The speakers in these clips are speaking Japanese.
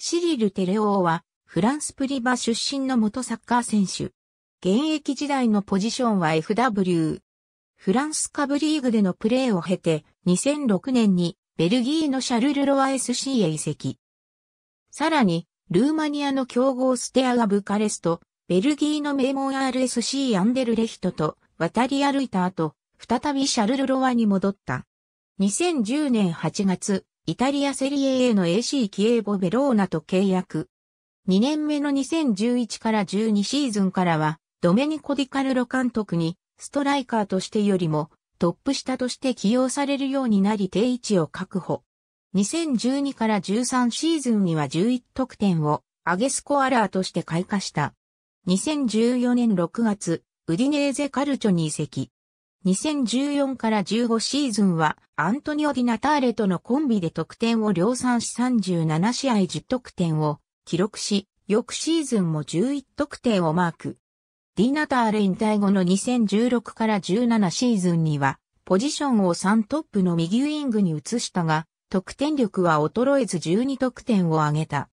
シリル・テレオーは、フランスプリバ出身の元サッカー選手。現役時代のポジションは FW。フランス下部リーグでのプレーを経て、2006年にベルギーのシャルル・ロワ SC へ移籍。さらに、ルーマニアの強豪ステアがブカレスト、ベルギーの名門 RSC アンデルレヒトと渡り歩いた後、再びシャルル・ロワに戻った。2010年8月、イタリアセリエ A の AC キエーボベローナと契約。2年目の2011から12シーズンからは、ドメニコ・ディカルロ監督に、ストライカーとしてよりも、トップ下として起用されるようになり定位置を確保。2012から13シーズンには11得点を、アゲスコアラーとして開花した。2014年6月、ウディネーゼカルチョに移籍。2014から15シーズンはアントニオ・ディナターレとのコンビで得点を量産し37試合10得点を記録し、翌シーズンも11得点をマーク。ディナターレ引退後の2016から17シーズンには、ポジションを3トップの右ウィングに移したが、得点力は衰えず12得点を挙げた。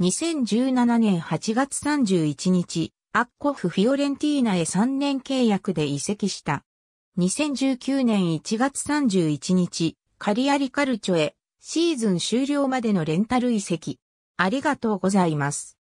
2017年8月31日、アッコフ・フィオレンティーナへ3年契約で移籍した。2019年1月31日、カリアリカルチョへ、シーズン終了までのレンタル移籍。ありがとうございます。